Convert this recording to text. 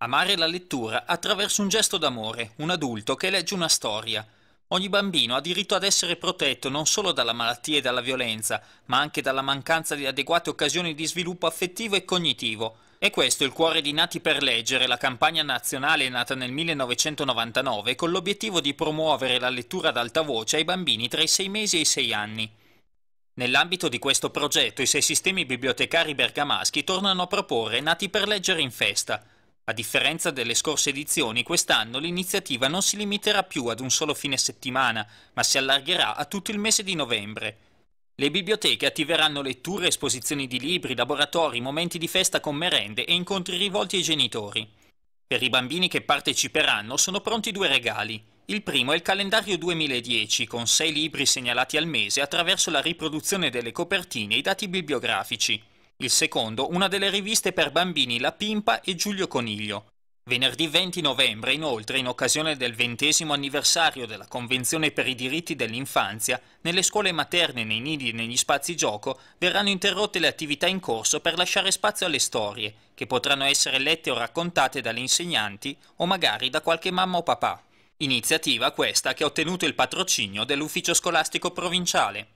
Amare la lettura attraverso un gesto d'amore, un adulto che legge una storia. Ogni bambino ha diritto ad essere protetto non solo dalla malattia e dalla violenza, ma anche dalla mancanza di adeguate occasioni di sviluppo affettivo e cognitivo. E questo è il cuore di Nati per Leggere, la campagna nazionale nata nel 1999 con l'obiettivo di promuovere la lettura ad alta voce ai bambini tra i 6 mesi e i 6 anni. Nell'ambito di questo progetto i sei sistemi bibliotecari bergamaschi tornano a proporre Nati per Leggere in festa – a differenza delle scorse edizioni, quest'anno l'iniziativa non si limiterà più ad un solo fine settimana, ma si allargherà a tutto il mese di novembre. Le biblioteche attiveranno letture, esposizioni di libri, laboratori, momenti di festa con merende e incontri rivolti ai genitori. Per i bambini che parteciperanno sono pronti due regali. Il primo è il calendario 2010, con sei libri segnalati al mese attraverso la riproduzione delle copertine e i dati bibliografici il secondo una delle riviste per bambini La Pimpa e Giulio Coniglio. Venerdì 20 novembre, inoltre, in occasione del ventesimo anniversario della Convenzione per i diritti dell'infanzia, nelle scuole materne, nei nidi e negli spazi gioco verranno interrotte le attività in corso per lasciare spazio alle storie, che potranno essere lette o raccontate dalle insegnanti o magari da qualche mamma o papà. Iniziativa questa che ha ottenuto il patrocinio dell'Ufficio Scolastico Provinciale.